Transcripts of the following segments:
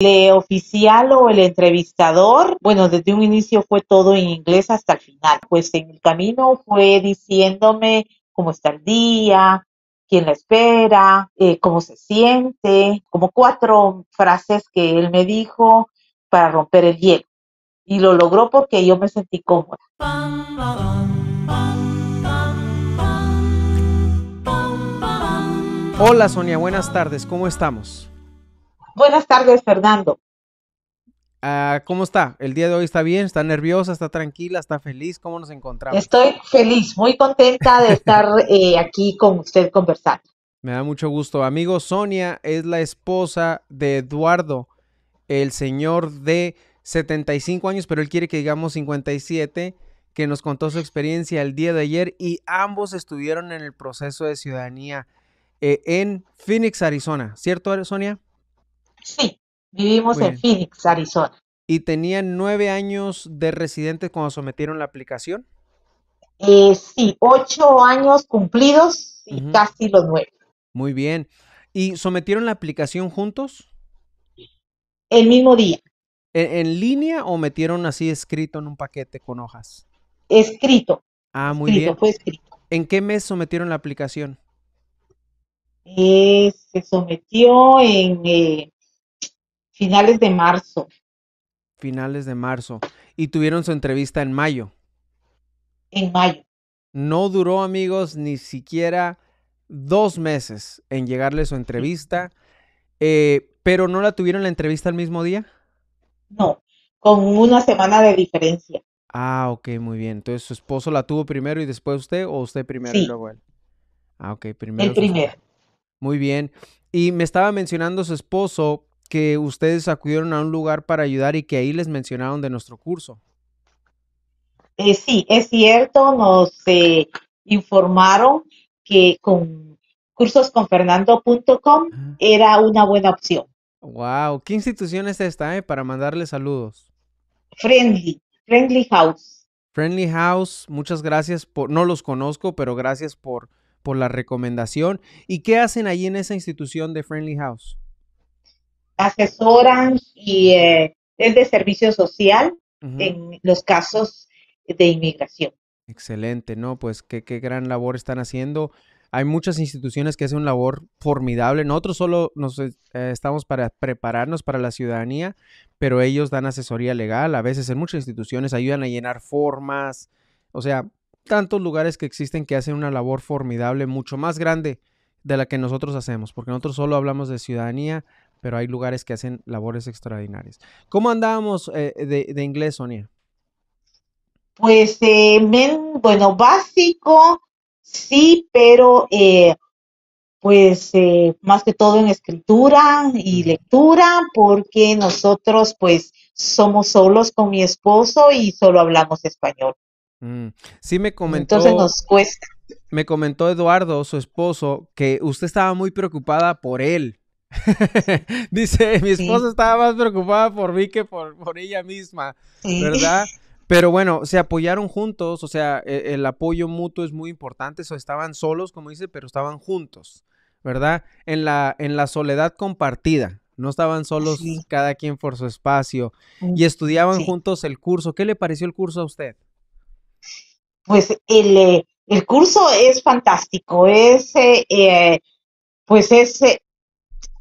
El oficial o el entrevistador, bueno, desde un inicio fue todo en inglés hasta el final. Pues en el camino fue diciéndome cómo está el día, quién la espera, eh, cómo se siente, como cuatro frases que él me dijo para romper el hielo. Y lo logró porque yo me sentí cómoda. Hola Sonia, buenas tardes, ¿cómo estamos? Buenas tardes, Fernando. Ah, ¿Cómo está? ¿El día de hoy está bien? ¿Está nerviosa? ¿Está tranquila? ¿Está feliz? ¿Cómo nos encontramos? Estoy feliz, muy contenta de estar eh, aquí con usted conversando. Me da mucho gusto. Amigo, Sonia es la esposa de Eduardo, el señor de 75 años, pero él quiere que digamos 57, que nos contó su experiencia el día de ayer y ambos estuvieron en el proceso de ciudadanía eh, en Phoenix, Arizona. ¿Cierto, Sonia? Sí, vivimos en Phoenix, Arizona. ¿Y tenían nueve años de residentes cuando sometieron la aplicación? Eh, sí, ocho años cumplidos y casi los nueve. Muy bien. ¿Y sometieron la aplicación juntos? El mismo día. ¿E-, ¿En, línea o metieron así escrito en un paquete con hojas? Escrito. Ah, muy bien. Fue escrito. ¿En qué mes sometieron la aplicación? Eh, se sometió en eh, Finales de marzo. Finales de marzo. Y tuvieron su entrevista en mayo. En mayo. No duró, amigos, ni siquiera dos meses en llegarle su entrevista. Eh, pero no la tuvieron la entrevista el mismo día. No, con una semana de diferencia. Ah, ok, muy bien. Entonces su esposo la tuvo primero y después usted o usted primero y luego Ah, ok, primero. El primero. Muy bien. Y me estaba mencionando su esposo que ustedes acudieron a un lugar para ayudar y que ahí les mencionaron de nuestro curso. Eh, sí, es cierto, nos eh, informaron que con cursosconfernando.com ah. era una buena opción. Wow, ¿qué institución es esta eh, para mandarle saludos? Friendly, Friendly House. Friendly House, muchas gracias por, no los conozco, pero gracias por, por la recomendación. ¿Y qué hacen allí en esa institución de Friendly House? asesoran y eh, es de servicio social en los casos de inmigración. Excelente, ¿no? Pues qué, qué gran labor están haciendo. Hay muchas instituciones que hacen una labor formidable. Nosotros solo nos eh, estamos para prepararnos para la ciudadanía, pero ellos dan asesoría legal. A veces en muchas instituciones ayudan a llenar formas. O sea, tantos lugares que existen que hacen una labor formidable, mucho más grande de la que nosotros hacemos, porque nosotros solo hablamos de ciudadanía, pero hay lugares que hacen labores extraordinarias. ¿Cómo andábamos eh, de, inglés, Sonia? Pues, eh, bueno, básico, sí, pero eh, pues más que todo en escritura y lectura, porque nosotros pues somos solos con mi esposo y solo hablamos español. Mm, sí me comentó. nos Me comentó Eduardo, su esposo, que usted estaba muy preocupada por él, Dice, mi esposa estaba más preocupada por mí que por, por ella misma, ¿verdad? Pero bueno, se apoyaron juntos, o sea, e, el, apoyo mutuo es muy importante, o estaban solos, como dice, pero estaban juntos, ¿verdad? En la, en la soledad compartida, no estaban solos cada quien por su espacio mm, y estudiaban juntos el curso. ¿Qué le pareció el curso a usted? Pues el, eh, el curso es fantástico, es, eh, eh, pues es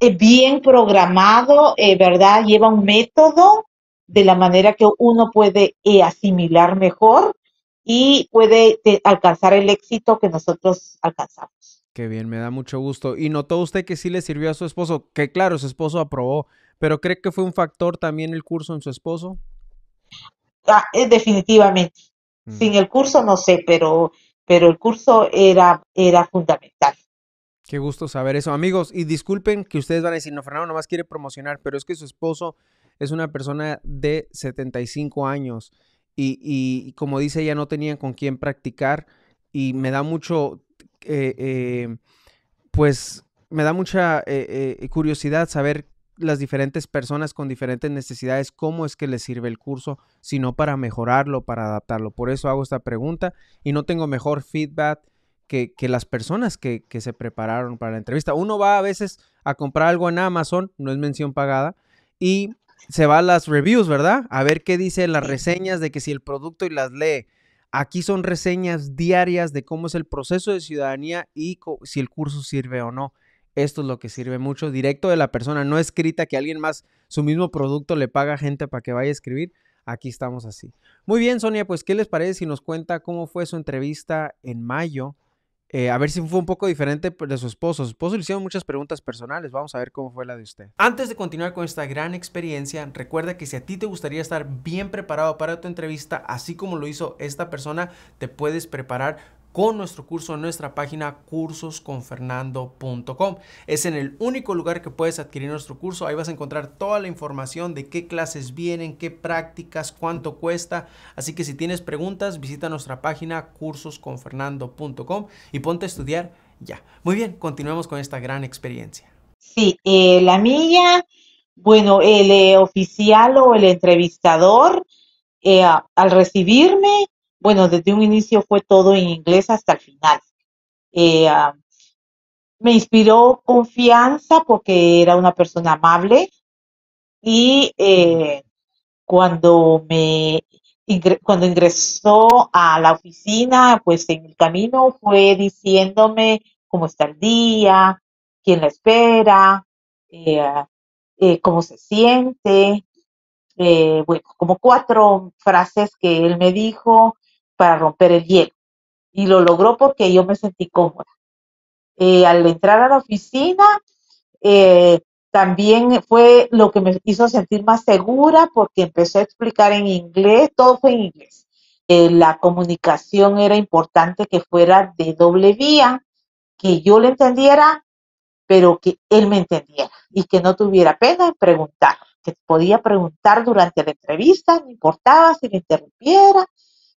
eh, bien programado, eh, ¿verdad? Lleva un método de la manera que uno puede eh, asimilar mejor y puede alcanzar el éxito que nosotros alcanzamos. Qué bien, me da mucho gusto. ¿Y notó usted que sí le sirvió a su esposo? Que claro, su esposo aprobó, pero ¿cree que fue un factor también el curso en su esposo? Ah, definitivamente. Sin mm. el curso no sé, pero, pero el curso era, era fundamental. Qué gusto saber eso, amigos. Y disculpen que ustedes van a decir, no, Fernando nomás quiere promocionar, pero es que su esposo es una persona de 75 años y, como dice, ya no tenían con quién practicar y me da mucho, eh, eh, pues, me da mucha eh, curiosidad saber las diferentes personas con diferentes necesidades, cómo es que les sirve el curso, sino para mejorarlo, para adaptarlo. Por eso hago esta pregunta y no tengo mejor feedback que, las personas que, se prepararon para la entrevista. Uno va a veces a comprar algo en Amazon, no es mención pagada, y se va a las reviews, ¿verdad? A ver qué dice las reseñas de que si el producto y las lee. Aquí son reseñas diarias de cómo es el proceso de ciudadanía y si el curso sirve o no. Esto es lo que sirve mucho, directo de la persona, no escrita que alguien más, su mismo producto le paga gente para que vaya a escribir. Aquí estamos así. Muy bien, Sonia, pues ¿qué les parece si nos cuenta cómo fue su entrevista en mayo eh, a ver si fue un poco diferente de su esposo. Su esposo le hicieron muchas preguntas personales. Vamos a ver cómo fue la de usted. Antes de continuar con esta gran experiencia, recuerda que si a ti te gustaría estar bien preparado para tu entrevista, así como lo hizo esta persona, te puedes preparar con nuestro curso en nuestra página cursosconfernando.com. Es en el único lugar que puedes adquirir nuestro curso. Ahí vas a encontrar toda la información de qué clases vienen, qué prácticas, cuánto cuesta. Así que si tienes preguntas, visita nuestra página cursosconfernando.com y ponte a estudiar ya. Muy bien, continuemos con esta gran experiencia. Sí, eh, la mía, bueno, el eh, oficial o el entrevistador eh, al recibirme bueno, desde un inicio fue todo en inglés hasta el final. Eh, ah, me inspiró confianza porque era una persona amable y eh, cuando me cuando ingresó a la oficina, pues en el camino fue diciéndome cómo está el día, quién la espera, eh, cómo se siente, bueno, como cuatro frases que él me dijo para romper el hielo. Y lo logró porque yo me sentí cómoda. Eh, al entrar a la oficina, eh, también fue lo que me hizo sentir más segura porque empecé a explicar en inglés, todo fue en inglés. Eh, la comunicación era importante que fuera de doble vía, que yo le entendiera, pero que él me entendiera y que no tuviera pena en preguntar, que podía preguntar durante la entrevista, no importaba si me interrumpiera,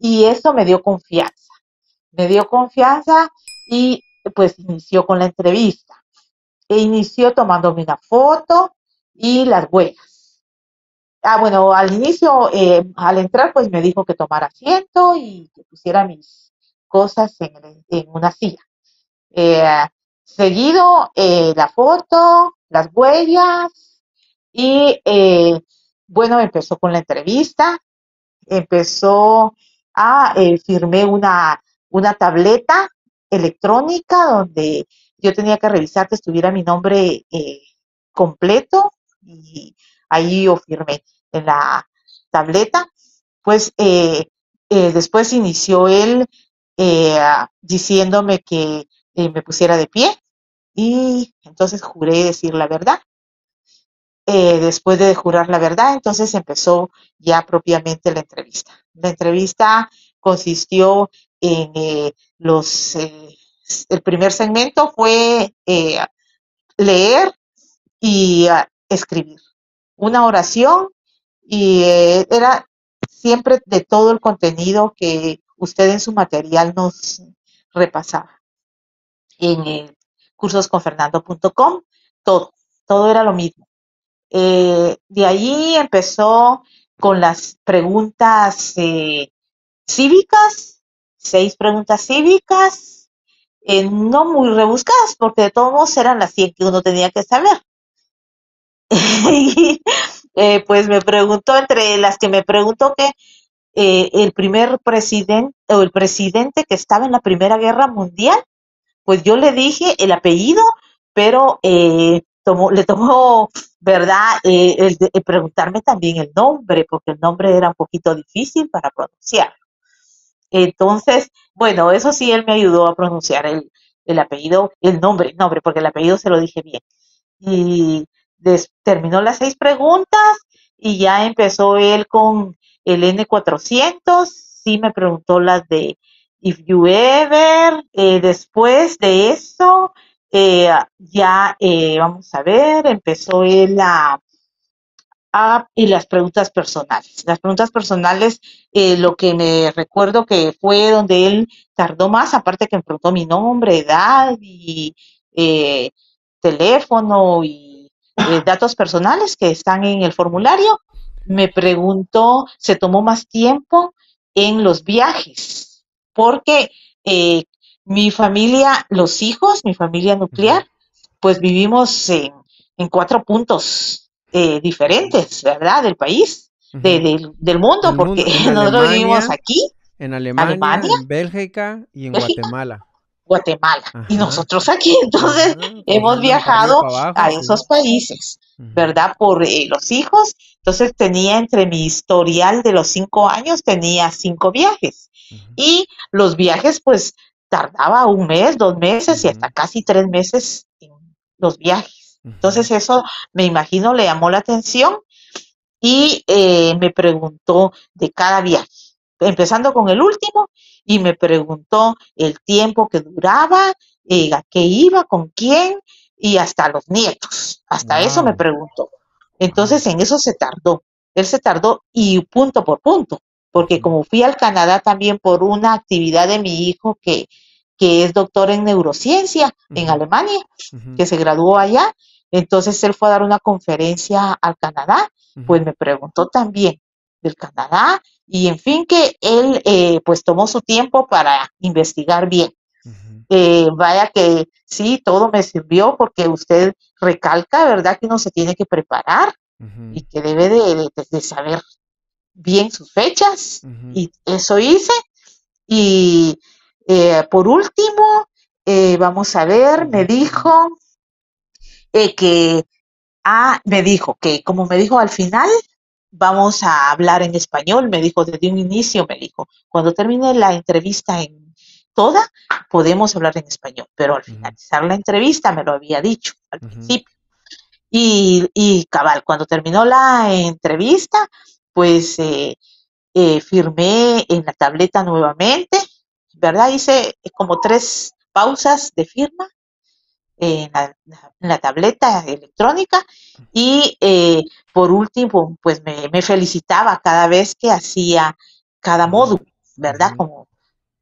y eso me dio confianza. Me dio confianza y pues inició con la entrevista. E inició tomándome una foto y las huellas. Ah, bueno, al inicio, eh, al entrar, pues me dijo que tomara asiento y que pusiera mis cosas en, una silla. Eh, seguido, eh, la foto, las huellas y, bueno, empezó con la entrevista, empezó eh, firmé una, una tableta electrónica donde yo tenía que revisar que estuviera mi nombre eh, completo y ahí yo firmé en la tableta. Pues eh, después inició él diciéndome que me pusiera de pie y entonces juré decir la verdad. Eh, después de jurar la verdad, entonces empezó ya propiamente la entrevista. La entrevista consistió en eh, los... Eh, el primer segmento fue leer y ah, escribir una oración y era siempre de todo el contenido que usted en su material nos repasaba. En cursosconfernando.com, todo, todo era lo mismo. Eh, de allí empezó con las preguntas eh, cívicas, seis preguntas cívicas, eh, no muy rebuscadas, porque de todos modos eran las 100 que uno tenía que saber. y pues me preguntó, entre las que me preguntó que el primer presidente o el presidente que estaba en la Primera Guerra Mundial, pues yo le dije el apellido, pero eh, le tomó, ¿verdad?, eh, el, eh, preguntarme también el nombre, porque el nombre era un poquito difícil para pronunciar. Entonces, bueno, eso sí, él me ayudó a pronunciar el, el apellido, el nombre, el nombre, porque el apellido se lo dije bien. Y terminó las seis preguntas y ya empezó él con el N400, sí me preguntó las de If You Ever, eh, después de eso eh, ya, eh, vamos a ver, empezó él la y las preguntas personales. Las preguntas personales, eh, lo que me recuerdo que fue donde él tardó más, aparte que me preguntó mi nombre, edad y teléfono y datos personales que están en el formulario. Me preguntó, se tomó más tiempo en los viajes, porque mi familia, los hijos, mi familia nuclear, pues vivimos en, cuatro puntos eh, diferentes, ¿verdad? Del país, del, mundo, porque nosotros vivimos aquí. En Alemania, en Bélgica y en Guatemala. Guatemala. Y nosotros aquí, entonces, pues hemos viajado a esos países, ¿verdad? Por eh, los hijos. Entonces, tenía entre mi historial de los cinco años, tenía cinco viajes. Y los viajes, pues, tardaba un mes, dos meses y hasta casi tres meses en los viajes. Entonces eso, me imagino, le llamó la atención y eh, me preguntó de cada viaje, empezando con el último, y me preguntó el tiempo que duraba, eh, a qué iba, con quién y hasta los nietos. Hasta eso me preguntó. Entonces en eso se tardó. Él se tardó y punto por punto porque como fui al Canadá también por una actividad de mi hijo que, que es doctor en neurociencia en Alemania, que se graduó allá, entonces él fue a dar una conferencia al Canadá, pues me preguntó también del Canadá y en fin que él eh, pues tomó su tiempo para investigar bien. Eh, vaya que sí, todo me sirvió porque usted recalca, ¿verdad? Que uno se tiene que preparar y que debe de saber bien sus fechas y eso hice. Y eh, por último, eh, vamos a ver, me dijo eh, que, ah, me dijo que como me dijo al final, vamos a hablar en español, me dijo desde un inicio, me dijo, cuando termine la entrevista en toda, podemos hablar en español, pero al finalizar la entrevista me lo había dicho al principio. Y, y cabal, cuando terminó la entrevista, pues eh, eh, firmé en la tableta nuevamente, ¿verdad? Hice eh, como tres pausas de firma en la, tableta electrónica y eh, por último, pues me, felicitaba cada vez que hacía cada módulo, ¿verdad? Como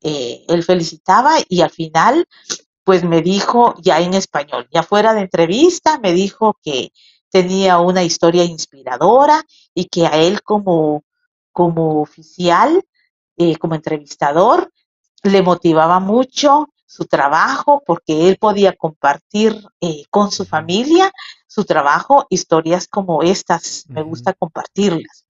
él felicitaba y al final, pues me dijo ya en español, ya fuera de entrevista, me dijo que tenía una historia inspiradora y que a él como, como oficial, eh, como entrevistador, le motivaba mucho su trabajo porque él podía compartir eh, con su familia su trabajo, historias como estas, me gusta compartirlas.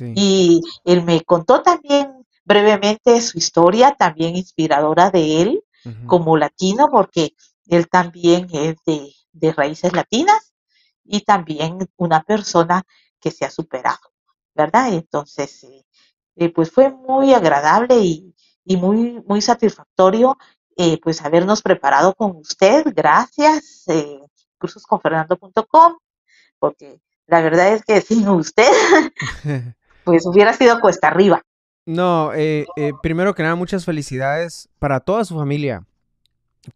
Y él me contó también brevemente su historia, también inspiradora de él como latino, porque él también es de raíces latinas y también una persona que se ha superado, ¿verdad? Entonces, eh, eh, pues fue muy agradable y, muy, muy satisfactorio eh, pues habernos preparado con usted. Gracias, cursosconfernando.com, porque la verdad es que sin usted, pues hubiera sido cuesta arriba. No, primero que nada, muchas felicidades para toda su familia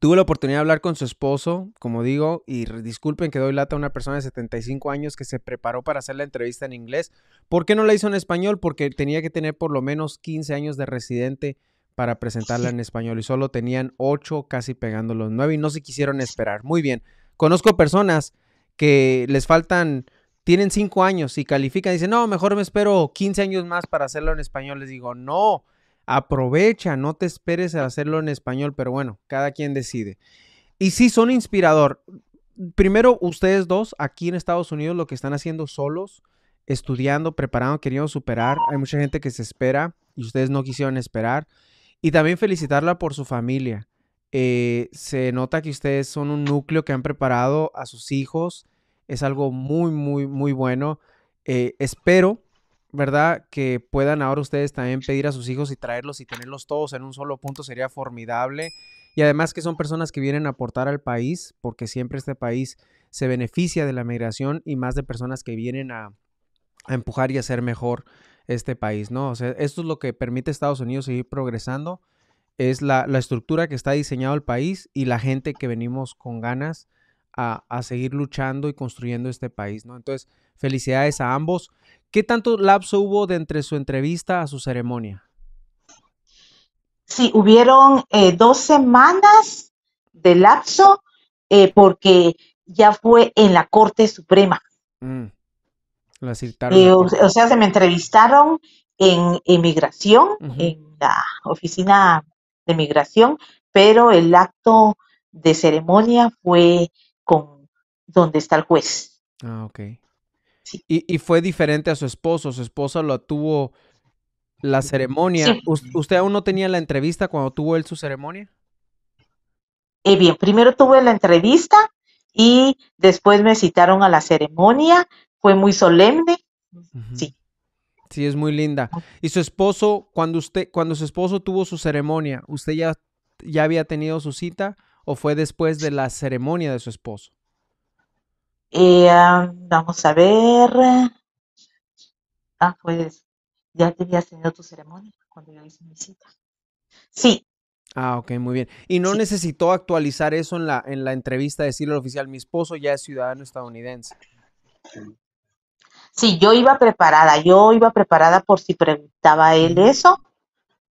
Tuve la oportunidad de hablar con su esposo, como digo, y disculpen que doy lata a una persona de 75 años que se preparó para hacer la entrevista en inglés. ¿Por qué no la hizo en español? Porque tenía que tener por lo menos 15 años de residente para presentarla en español y solo tenían 8, casi pegando los 9 y no se quisieron esperar. Muy bien. Conozco personas que les faltan, tienen 5 años y califican y dicen, no, mejor me espero 15 años más para hacerlo en español. Les digo, no, Aprovecha, no te esperes a hacerlo en español, pero bueno, cada quien decide. Y sí, son inspirador. Primero, ustedes dos aquí en Estados Unidos lo que están haciendo solos, estudiando, preparando, queriendo superar. Hay mucha gente que se espera y ustedes no quisieron esperar. Y también felicitarla por su familia. Eh, se nota que ustedes son un núcleo que han preparado a sus hijos. Es algo muy, muy, muy bueno. Eh, espero ¿verdad? Que puedan ahora ustedes también pedir a sus hijos y traerlos y tenerlos todos en un solo punto sería formidable. Y además que son personas que vienen a aportar al país, porque siempre este país se beneficia de la migración y más de personas que vienen a, empujar y a hacer mejor este país, ¿no? O sea, esto es lo que permite a Estados Unidos seguir progresando, es la, la estructura que está diseñado el país y la gente que venimos con ganas a, seguir luchando y construyendo este país, ¿no? Entonces, felicidades a ambos. ¿Qué tanto lapso hubo de entre su entrevista a su ceremonia? Sí, hubieron eh, dos semanas de lapso eh, porque ya fue en la Corte Suprema. Mm. La eh, o, sea, se me entrevistaron en inmigración, en la oficina de inmigración, pero el acto de ceremonia fue donde está el juez. Ah, ok. Y, fue diferente a su esposo. Su esposa lo tuvo la ceremonia. ¿Usted aún no tenía la entrevista cuando tuvo él su ceremonia? Eh, bien, primero tuve la entrevista y después me citaron a la ceremonia. Fue muy solemne. Sí. Sí, es muy linda. Y su esposo, cuando usted, cuando su esposo tuvo su ceremonia, ¿usted ya, ya había tenido su cita o fue después de la ceremonia de su esposo? Ah, vamos a ver. Ah, pues ya te había tenido tu ceremonia cuando yo hice mi cita. Sí. Ah, ok, muy bien. ¿Y no necesitó actualizar eso en la, en la entrevista, decirle al oficial, mi esposo ya es ciudadano estadounidense? Sí, yo iba preparada, yo iba preparada por si preguntaba él eso.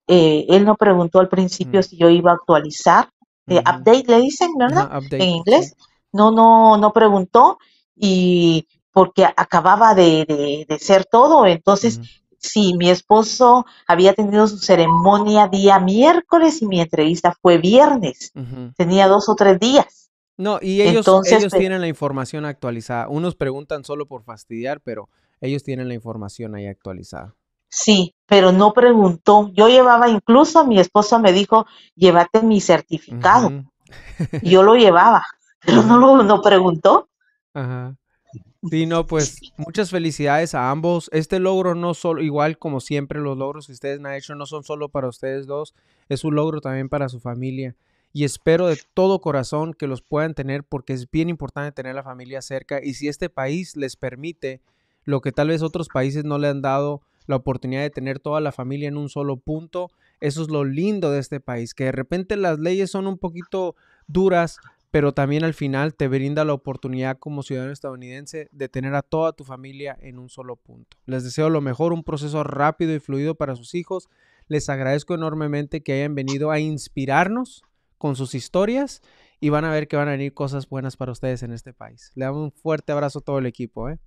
Eh, él no preguntó al principio mm. si yo iba a actualizar. Eh, update le dicen, ¿verdad? en inglés no, no, no preguntó y porque acababa de, ser todo. Entonces, si mi esposo había tenido su ceremonia día miércoles y mi entrevista fue viernes. Tenía dos o tres días. No, y ellos, ellos pues tienen la información actualizada. Unos preguntan solo por fastidiar, pero ellos tienen la información ahí actualizada. Sí, pero no preguntó. Yo llevaba incluso, mi esposo me dijo, llévate mi certificado. yo lo llevaba pero no lo preguntó. Ajá. Sí, no, pues muchas felicidades a ambos. Este logro no solo, igual como siempre, los logros que ustedes han hecho no son solo para ustedes dos, es un logro también para su familia. Y espero de todo corazón que los puedan tener porque es bien importante tener la familia cerca y si este país les permite lo que tal vez otros países no le han dado la oportunidad de tener toda la familia en un solo punto, eso es lo lindo de este país, que de repente las leyes son un poquito duras, pero también al final te brinda la oportunidad como ciudadano estadounidense de tener a toda tu familia en un solo punto. Les deseo lo mejor, un proceso rápido y fluido para sus hijos. Les agradezco enormemente que hayan venido a inspirarnos con sus historias y van a ver que van a venir cosas buenas para ustedes en este país. Le damos un fuerte abrazo a todo el equipo. ¿eh?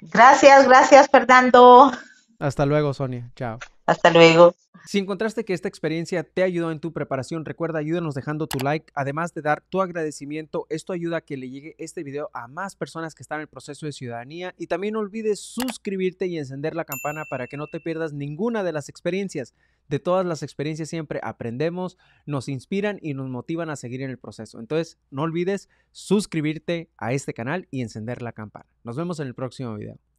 Gracias, gracias Fernando. Hasta luego, Sonia. Chao. Hasta luego. Si encontraste que esta experiencia te ayudó en tu preparación, recuerda ayúdanos dejando tu like. Además de dar tu agradecimiento, esto ayuda a que le llegue este video a más personas que están en el proceso de ciudadanía. Y también no olvides suscribirte y encender la campana para que no te pierdas ninguna de las experiencias. De todas las experiencias siempre aprendemos, nos inspiran y nos motivan a seguir en el proceso. Entonces, no olvides suscribirte a este canal y encender la campana. Nos vemos en el próximo video.